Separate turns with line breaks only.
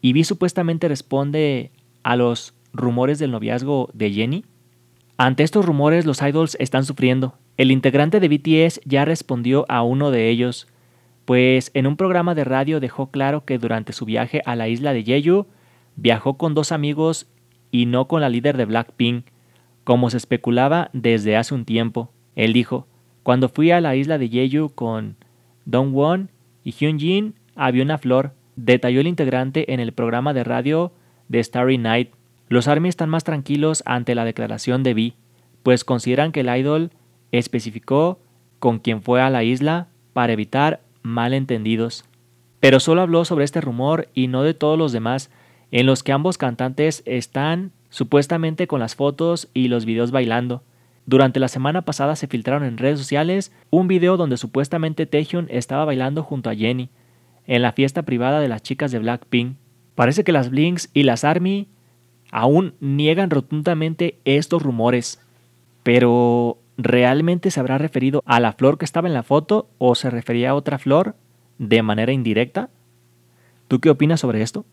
¿Y vi supuestamente responde a los rumores del noviazgo de Jenny. Ante estos rumores los idols están sufriendo. El integrante de BTS ya respondió a uno de ellos, pues en un programa de radio dejó claro que durante su viaje a la isla de Jeju viajó con dos amigos y no con la líder de Blackpink, como se especulaba desde hace un tiempo. Él dijo, cuando fui a la isla de Jeju con Dong Won y Hyun Jin, había una flor detalló el integrante en el programa de radio de Starry Night. Los Army están más tranquilos ante la declaración de V, pues consideran que el idol especificó con quién fue a la isla para evitar malentendidos. Pero solo habló sobre este rumor y no de todos los demás, en los que ambos cantantes están supuestamente con las fotos y los videos bailando. Durante la semana pasada se filtraron en redes sociales un video donde supuestamente Taehyun estaba bailando junto a Jenny, en la fiesta privada de las chicas de Blackpink. Parece que las Blinks y las ARMY aún niegan rotundamente estos rumores. Pero, ¿realmente se habrá referido a la flor que estaba en la foto o se refería a otra flor de manera indirecta? ¿Tú qué opinas sobre esto?